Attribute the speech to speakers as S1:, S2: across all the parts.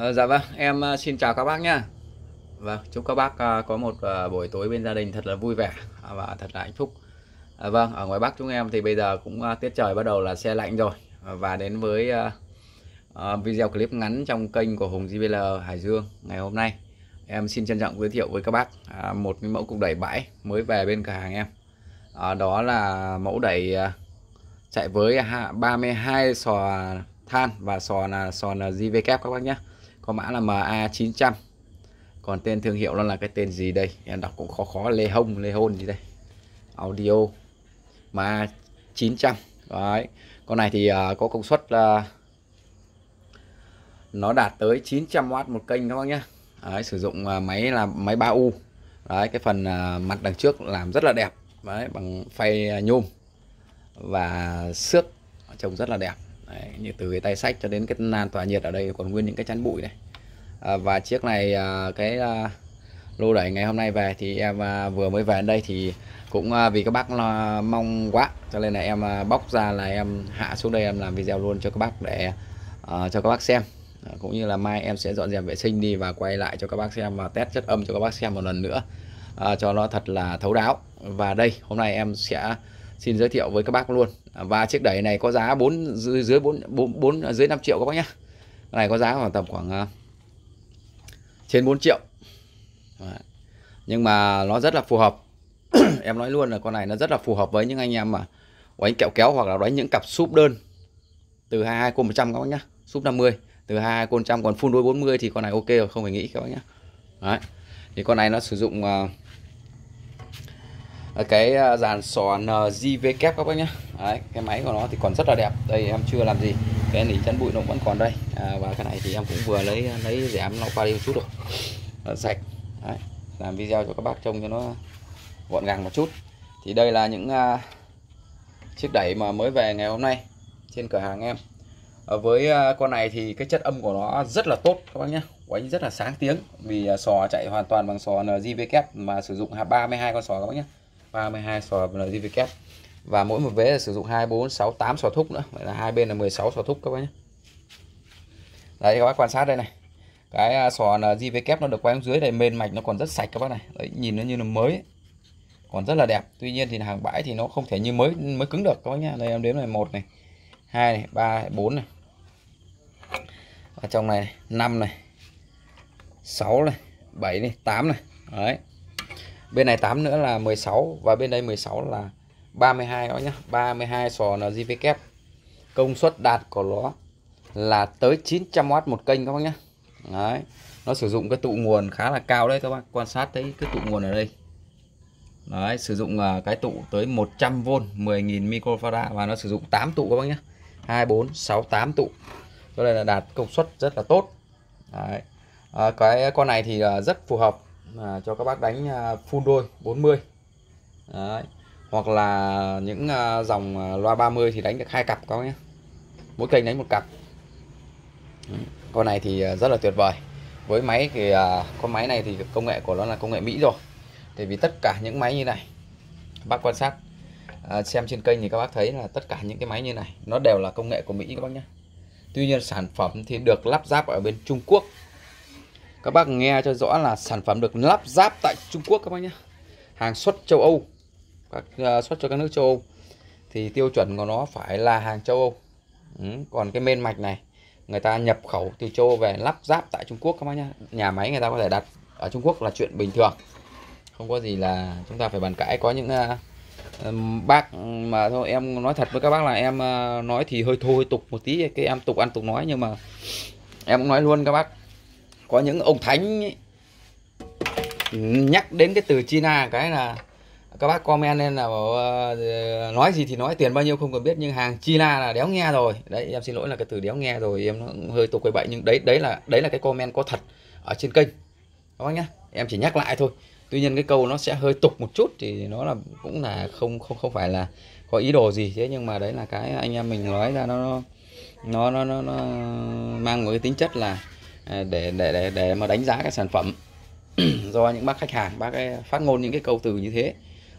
S1: Ờ, dạ vâng, em ờ, xin chào các bác nhá. Vâng, chúc các bác ờ, có một buổi tối bên gia đình thật là vui vẻ à, và thật là hạnh phúc. vâng, ở ngoài Bắc chúng em thì bây giờ cũng tiết trời bắt đầu là xe lạnh rồi và đến với video clip ngắn trong kênh của Hùng JBL Hải Dương ngày hôm nay. Em xin trân trọng giới thiệu với các bác à, một cái mẫu cục đẩy bãi mới về bên cửa hàng em. Đó là mẫu đẩy chạy với 32 à, sò than và sò là sò là JVK các bác nhé có mã là MA900 còn tên thương hiệu nó là cái tên gì đây em đọc cũng khó khó Lê Hông Lê Hôn gì đây audio MA900 đấy con này thì à, có công suất là nó đạt tới 900W một kênh các bác nhé đấy, sử dụng à, máy là máy 3U đấy cái phần à, mặt đằng trước làm rất là đẹp đấy bằng phay nhôm và xước trông rất là đẹp Đấy, như từ cái tay sách cho đến cái nan tỏa nhiệt ở đây còn nguyên những cái chắn bụi này à, và chiếc này à, cái à, lô đẩy ngày hôm nay về thì em à, vừa mới về đến đây thì cũng à, vì các bác lo, mong quá cho nên là em à, bóc ra là em hạ xuống đây em làm video luôn cho các bác để à, cho các bác xem à, cũng như là mai em sẽ dọn dẹp vệ sinh đi và quay lại cho các bác xem và test chất âm cho các bác xem một lần nữa à, cho nó thật là thấu đáo và đây hôm nay em sẽ xin giới thiệu với các bác luôn à, và chiếc đẩy này có giá 4 dưới 4 4, 4 dưới 5 à, triệu các bác nhá cái này có giá khoảng tầm khoảng à, trên 4 triệu nhưng mà nó rất là phù hợp em nói luôn là con này nó rất là phù hợp với những anh em mà đánh kẹo kéo hoặc là đánh những cặp súp đơn từ 22 côn 100 các bác nhá súp 50 từ 22 côn 100 còn full đôi 40 thì con này ok rồi không phải nghĩ các bác nhá Đấy. thì con này nó sử dụng Ờ, cái à, dàn sò NJVK các bác nhé Đấy, cái máy của nó thì còn rất là đẹp đây em chưa làm gì cái nỉ chắn bụi nó vẫn còn đây à, và cái này thì em cũng vừa lấy lấy rẻm nó qua đi một chút rồi nó sạch Đấy, làm video cho các bác trông cho nó gọn gàng một chút thì đây là những uh, chiếc đẩy mà mới về ngày hôm nay trên cửa hàng em ờ, à, với uh, con này thì cái chất âm của nó rất là tốt các bác nhé quánh rất là sáng tiếng vì uh, sò chạy hoàn toàn bằng sò NJVK mà sử dụng 32 con sò các bác nhé 32 sò NJVK và mỗi một vế là sử dụng 2 4 6 8 sò thúc nữa vậy là hai bên là 16 sò thúc các bác nhé đấy các bác quan sát đây này cái à, sò NJVK nó được quay xuống dưới đây mềm mạch nó còn rất sạch các bác này đấy, nhìn nó như là mới còn rất là đẹp tuy nhiên thì hàng bãi thì nó không thể như mới mới cứng được các bác nhé đây em đếm này một này hai này ba bốn này ở trong này 5 này 6 này 7 này 8 này đấy bên này 8 nữa là 16 và bên đây 16 là 32 đó nhá 32 sò là kép công suất đạt của nó là tới 900W một kênh các bác nhé đấy nó sử dụng cái tụ nguồn khá là cao đấy các bác quan sát thấy cái tụ nguồn ở đây đấy sử dụng à, cái tụ tới 100V 10.000 microfarad và nó sử dụng 8 tụ các bác nhé 2 4 6 8 tụ cho nên là đạt công suất rất là tốt đấy. À, cái con này thì à, rất phù hợp à, cho các bác đánh à, full đôi 40 Đấy. hoặc là những à, dòng à, loa 30 thì đánh được hai cặp các nhé mỗi kênh đánh một cặp con này thì à, rất là tuyệt vời với máy thì à, con máy này thì công nghệ của nó là công nghệ Mỹ rồi thì vì tất cả những máy như này bác quan sát à, xem trên kênh thì các bác thấy là tất cả những cái máy như này nó đều là công nghệ của Mỹ các bác nhé Tuy nhiên sản phẩm thì được lắp ráp ở bên Trung Quốc các bác nghe cho rõ là sản phẩm được lắp ráp tại Trung Quốc các bác nhé hàng xuất châu Âu các uh, xuất cho các nước châu Âu thì tiêu chuẩn của nó phải là hàng châu Âu ừ. còn cái men mạch này người ta nhập khẩu từ châu Âu về lắp ráp tại Trung Quốc các bác nhé nhà máy người ta có thể đặt ở Trung Quốc là chuyện bình thường không có gì là chúng ta phải bàn cãi có những uh, bác mà thôi em nói thật với các bác là em uh, nói thì hơi thô tục một tí cái em tục ăn tục nói nhưng mà em cũng nói luôn các bác có những ông thánh ấy, nhắc đến cái từ China cái là các bác comment lên là bảo, ờ, ờ, nói gì thì nói tiền bao nhiêu không cần biết nhưng hàng China là đéo nghe rồi đấy em xin lỗi là cái từ đéo nghe rồi em nó hơi tục quậy bậy nhưng đấy đấy là đấy là cái comment có thật ở trên kênh các bác nhá em chỉ nhắc lại thôi tuy nhiên cái câu nó sẽ hơi tục một chút thì nó là cũng là không không không phải là có ý đồ gì thế nhưng mà đấy là cái anh em mình nói ra nó nó nó nó, nó mang một cái tính chất là À, để để để để mà đánh giá cái sản phẩm do những bác khách hàng bác ấy phát ngôn những cái câu từ như thế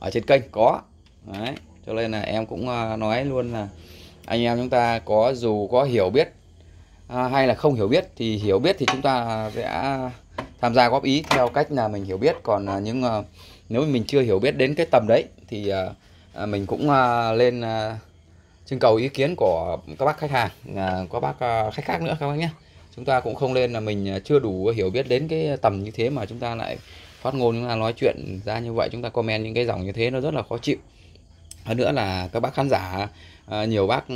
S1: ở trên kênh có đấy cho nên là em cũng à, nói luôn là anh em chúng ta có dù có hiểu biết à, hay là không hiểu biết thì hiểu biết thì chúng ta sẽ tham gia góp ý theo cách là mình hiểu biết còn à, những nếu mình chưa hiểu biết đến cái tầm đấy thì mình cũng lên trưng cầu ý kiến của các bác khách hàng các bác khách khác nữa các bác nhé chúng ta cũng không nên là mình à, chưa đủ hiểu biết đến cái tầm như thế mà chúng ta lại phát ngôn chúng ta nói chuyện ra như vậy chúng ta comment những cái dòng như thế nó rất là khó chịu hơn nữa là các bác khán giả à, nhiều bác ừ,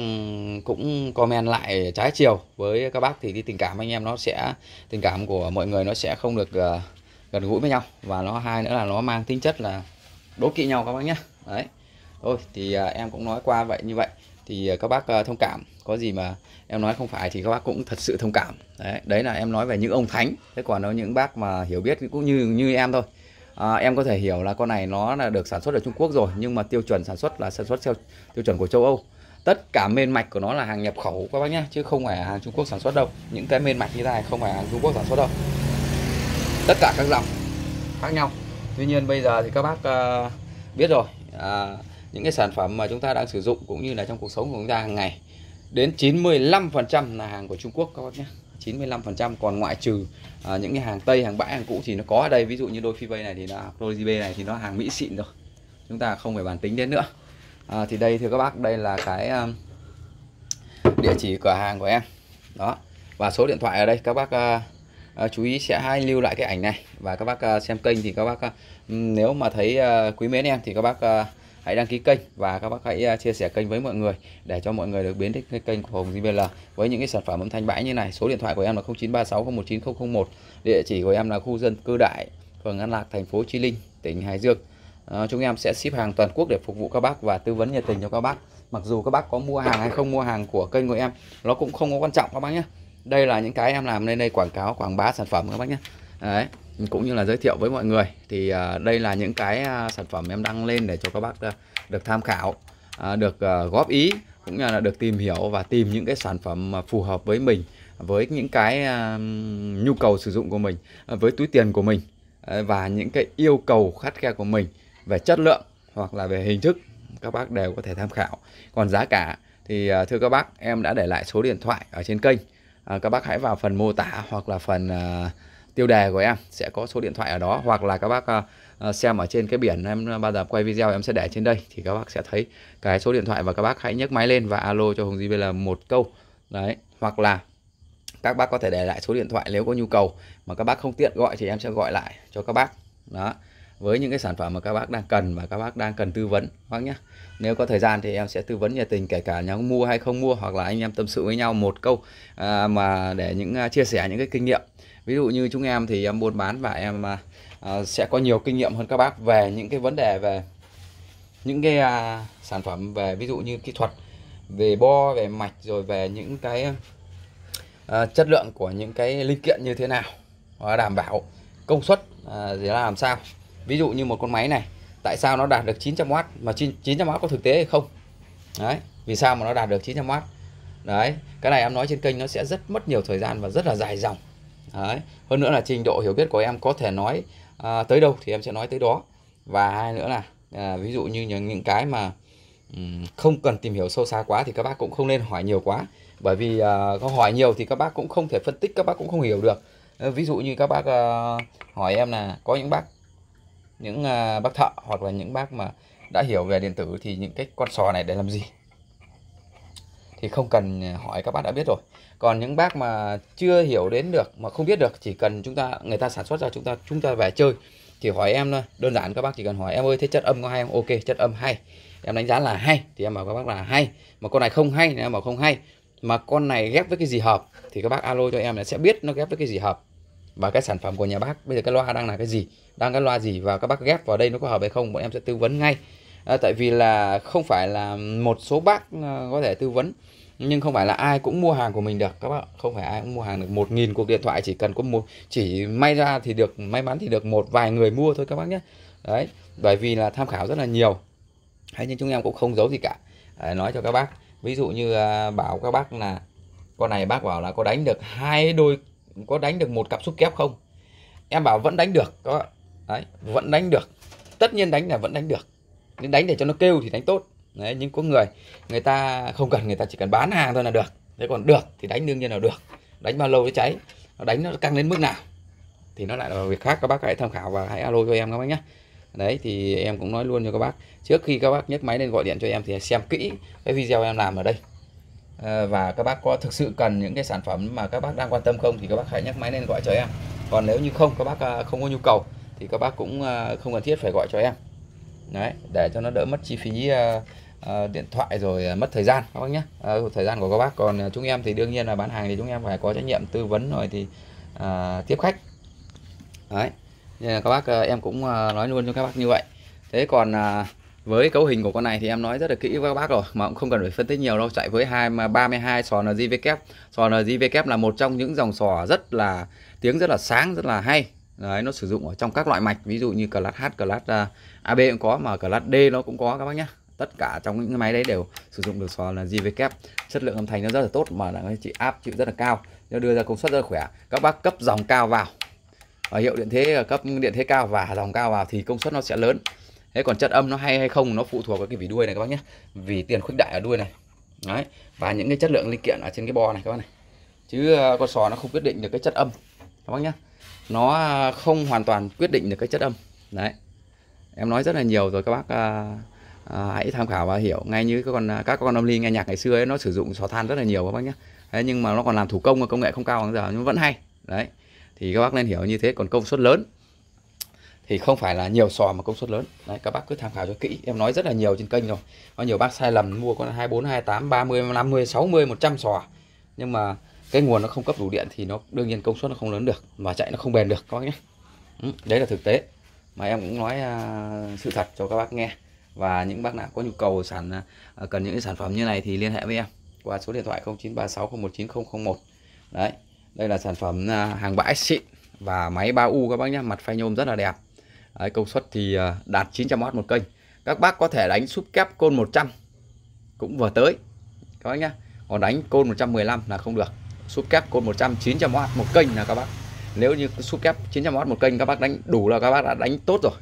S1: cũng comment lại trái chiều với các bác thì cái tình cảm anh em nó sẽ tình cảm của mọi người nó sẽ không được à, gần gũi với nhau và nó hai nữa là nó mang tính chất là đố kỵ nhau các bác nhé đấy thôi thì em cũng nói qua vậy như vậy thì ờ, các bác ờ, thông cảm có gì mà em nói không phải thì các bác cũng thật sự thông cảm đấy đấy là em nói về những ông thánh thế còn nó những bác mà hiểu biết cũng như như em thôi à, em có thể hiểu là con này nó là được sản xuất ở Trung Quốc rồi nhưng mà tiêu chuẩn sản xuất là sản xuất theo tiêu chuẩn của châu Âu tất cả men mạch của nó là hàng nhập khẩu các bác nhé chứ không phải hàng Trung Quốc sản xuất đâu những cái men mạch như thế này không phải hàng Trung Quốc sản xuất đâu tất cả các dòng khác nhau tuy nhiên bây giờ thì các bác uh, biết rồi uh, những cái sản phẩm mà chúng ta đang sử dụng cũng như là trong cuộc sống của chúng ta hàng ngày đến 95% là hàng của Trung Quốc các bác nhé 95% còn ngoại trừ à, những cái hàng Tây hàng bãi hàng cũ thì nó có ở đây ví dụ như đôi phi bay này thì là đôi GB này thì nó hàng Mỹ xịn rồi chúng ta không phải bàn tính đến nữa à, thì đây thưa các bác đây là cái um, địa chỉ cửa hàng của em đó và số điện thoại ở đây các bác uh, À, chú ý sẽ hay lưu lại cái ảnh này và các bác à, xem kênh thì các bác à, nếu mà thấy à, quý mến em thì các bác hãy đăng ký kênh và các bác hãy à, chia sẻ kênh với mọi người để cho mọi người được biến thích kênh của Hồng JBL với những cái sản phẩm âm thanh bãi như này số điện thoại của em là 0936019001 địa chỉ của em là khu dân cư đại phường An Lạc thành phố Chí Linh tỉnh Hải Dương à, chúng em sẽ ship hàng toàn quốc để phục vụ các bác và tư vấn nhiệt tình cho các bác mặc dù các bác có mua hàng hay không mua hàng của kênh của em nó cũng không có quan trọng các bác nhé đây là những cái em làm lên đây quảng cáo quảng bá sản phẩm các bác nhé đấy cũng như là giới thiệu với mọi người thì à, đây là những cái à, sản phẩm em đăng lên để cho các bác à, được tham khảo được góp ý cũng như là được tìm hiểu và tìm những cái sản phẩm phù hợp với mình với những cái nhu cầu sử dụng của mình với túi tiền của mình và những cái yêu cầu khắt khe của mình về chất lượng hoặc là về hình thức các bác đều có thể tham khảo còn giá cả thì thưa các bác em đã để lại số điện thoại ở trên kênh các bác hãy vào phần mô tả hoặc là phần tiêu đề của em sẽ có số điện thoại ở đó hoặc là các bác ờ, ờ, xem ở trên cái biển em ờ, bao giờ quay video em sẽ để trên đây thì các bác sẽ thấy cái số điện thoại và các bác hãy nhấc máy lên và alo cho Hùng JBL một câu đấy hoặc là các bác có thể để lại số điện thoại nếu có nhu cầu mà các bác không tiện gọi thì em sẽ gọi lại cho các bác đó với những cái sản phẩm mà các bác đang cần và các bác đang cần tư vấn bác nhé nếu có thời gian thì em sẽ tư vấn nhiệt tình kể cả nhau mua hay không mua hoặc là anh em tâm sự với nhau một câu à, mà để những chia sẻ những cái kinh nghiệm ví dụ như chúng em thì em buôn bán và em à, à, sẽ có nhiều kinh nghiệm hơn các bác về những cái vấn đề về những cái à, sản phẩm về ví dụ như kỹ thuật về bo về mạch rồi về những cái à, chất lượng của những cái linh kiện như thế nào à, đảm bảo công suất à, để làm sao ví dụ như một con máy này tại sao nó đạt được 900W mà 900W có thực tế hay không đấy vì sao mà nó đạt được 900W đấy cái này em nói trên kênh nó sẽ rất mất nhiều thời gian và rất là dài dòng Đấy. hơn nữa là trình độ hiểu biết của em có thể nói à, tới đâu thì em sẽ nói tới đó và hai nữa là à, ví dụ như những, những cái mà um, không cần tìm hiểu sâu xa quá thì các bác cũng không nên hỏi nhiều quá bởi vì à, có hỏi nhiều thì các bác cũng không thể phân tích các bác cũng không hiểu được ờ, ví dụ như các bác à, hỏi em là có những bác những à, bác thợ hoặc là những bác mà đã hiểu về điện tử thì những cái con sò này để làm gì thì không cần ờ, hỏi các bác đã biết rồi còn những bác mà chưa hiểu đến được mà không biết được chỉ cần chúng ta người ta sản xuất ra chúng ta chúng ta về chơi thì hỏi em thôi đơn giản các bác chỉ cần hỏi em ơi thế chất âm có hay không ok chất âm hay em đánh giá là hay thì em bảo các bác là hay mà con này không hay thì em bảo không hay mà con này ghép với cái gì hợp thì các bác alo cho em là sẽ biết nó ghép với cái gì hợp và cái sản phẩm của nhà bác bây giờ cái loa đang là cái gì đang cái loa gì và các bác ghép vào đây nó có hợp hay không bọn em sẽ tư vấn ngay à, tại vì là không phải là một số bác ờ, có thể tư vấn nhưng không phải là ai cũng mua hàng của mình được các bạn không phải ai cũng mua hàng được một nghìn cuộc điện thoại chỉ cần có một chỉ may ra thì được may mắn thì được một vài người mua thôi các bác nhé đấy bởi vì là tham khảo rất là nhiều hay nhưng chúng em cũng không giấu gì cả à, nói cho các bác ví dụ như à, bảo các bác là con này bác bảo là có đánh được hai đôi có đánh được một cặp xúc kép không em bảo vẫn đánh được có đấy vẫn đánh được tất nhiên đánh là vẫn đánh được nhưng đánh để cho nó kêu thì đánh tốt đấy nhưng có người người ta không cần người ta chỉ cần bán hàng thôi là được thế còn được thì đánh đương nhiên là được đánh bao lâu nó cháy nó đánh nó căng đến mức nào thì nó lại là việc khác các bác hãy tham khảo và hãy alo cho em các bác nhé đấy thì em cũng nói luôn cho các bác trước khi các bác nhấc máy lên gọi điện cho em thì xem kỹ cái video em làm ở đây ờ, và các bác có thực sự cần những cái sản phẩm mà các bác đang quan tâm không thì các bác hãy nhấc máy lên gọi cho em còn nếu như không các bác ờ, không có nhu cầu thì các bác cũng ờ, không cần thiết phải gọi cho em đấy để cho nó đỡ mất chi phí Ờ, điện thoại rồi ờ, mất thời gian các bác nhé uh, thời gian của các bác còn chúng em thì đương nhiên là bán hàng thì chúng em phải có trách nhiệm tư vấn rồi thì uh, tiếp khách đấy nên là các bác em cũng nói luôn cho các bác như vậy thế còn uh, với cấu hình của con này thì em nói rất là kỹ với các bác rồi mà cũng không cần phải phân tích nhiều đâu chạy với hai mà 32 sò NJVK sò NJVK là một trong những dòng sò rất là tiếng rất là sáng rất là hay Đấy, nó sử dụng ở trong các loại mạch ví dụ như class H, class AB cũng có mà class D nó cũng có các bác nhé tất cả trong những cái máy đấy đều sử dụng được sò là JVK chất lượng âm thanh nó rất là tốt mà là chị áp chịu rất là cao nó đưa ra công suất rất là khỏe các bác cấp dòng cao vào và hiệu điện thế cấp điện thế cao và dòng cao vào thì công suất nó sẽ lớn thế còn chất âm nó hay hay không nó phụ thuộc vào cái vỉ đuôi này các bác nhé vì tiền khuếch đại ở đuôi này đấy và những cái chất lượng linh kiện ở trên cái bo này các bác này chứ ờ, con sò nó không quyết định được cái chất âm các bác nhé nó ờ, không hoàn toàn quyết định được cái chất âm đấy em nói rất là nhiều rồi các bác ờ, à, hãy tham khảo và hiểu ngay như à, các con các con âm ly nghe nhạc ngày xưa ấy nó sử dụng sò than rất là nhiều các bác nhé đấy, nhưng mà nó còn làm thủ công công nghệ không cao bằng giờ nhưng vẫn hay đấy thì các bác nên hiểu như thế còn công suất lớn thì không phải là nhiều sò mà công suất lớn đấy các bác cứ tham khảo cho kỹ em nói rất là nhiều trên kênh rồi có nhiều bác sai lầm mua con 24 28 30 50 60 100 sò nhưng mà cái nguồn nó không cấp đủ điện thì nó đương nhiên công suất nó không lớn được và chạy nó không bền được các bác nhé ừ, đấy là thực tế mà em cũng nói à, sự thật cho các bác nghe và những bác nào có nhu cầu sản à, à, cần những sản phẩm như này thì liên hệ với em qua số điện thoại 0936019001 đấy đây là sản phẩm à, hàng bãi xịn và máy 3U các bác nhé mặt phay nhôm rất là đẹp đấy, công suất thì đạt 900W một kênh các bác có thể đánh súp kép côn 100 cũng vừa tới các bác nhé còn đánh côn 115 là không được súp kép côn 100 900W một kênh là các bác nếu như súp kép 900W một kênh các bác đánh đủ là các bác đã đánh tốt rồi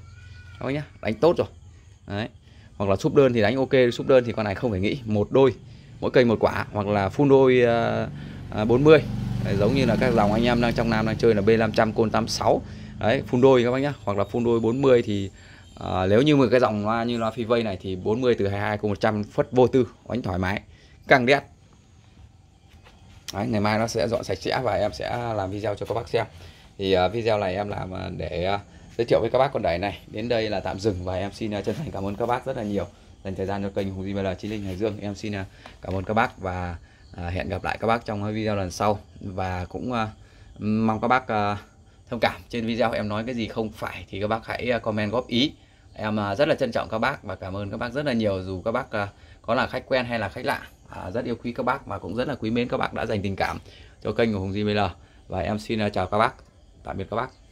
S1: các bác nhé đánh tốt rồi đấy hoặc là súp đơn thì đánh ok súp đơn thì con này không phải nghĩ một đôi mỗi cây một quả hoặc là phun đôi uh, à, 40 à, đấy, giống như là các dòng anh em đang trong nam đang chơi là B500 côn 86 đấy phun đôi các bác nhá hoặc là phun đôi 40 thì uh, nếu như một cái dòng loa như loa phi vây này thì 40 từ 22 cùng 100 phất vô tư đánh thoải mái càng đẹp Đấy, ngày mai nó sẽ dọn sạch sẽ và em sẽ làm video cho các bác xem thì uh, video này em làm để uh, giới thiệu với các bác con đẩy này đến đây là tạm dừng và em xin à, chân thành cảm ơn các bác rất là nhiều dành thời gian cho kênh Hùng JBL Chí Linh Hải Dương em xin à, cảm ơn các bác và à, hẹn gặp lại các bác trong video lần sau và cũng mong các bác thông cảm trên video em nói cái gì không phải thì các bác hãy comment góp ý em rất là trân trọng các bác và cảm ơn các bác rất là nhiều dù các bác có là khách quen hay là khách lạ rất yêu quý các bác và cũng rất là quý mến các bác đã dành tình cảm cho kênh của Hùng JBL và em xin chào các bác tạm biệt các bác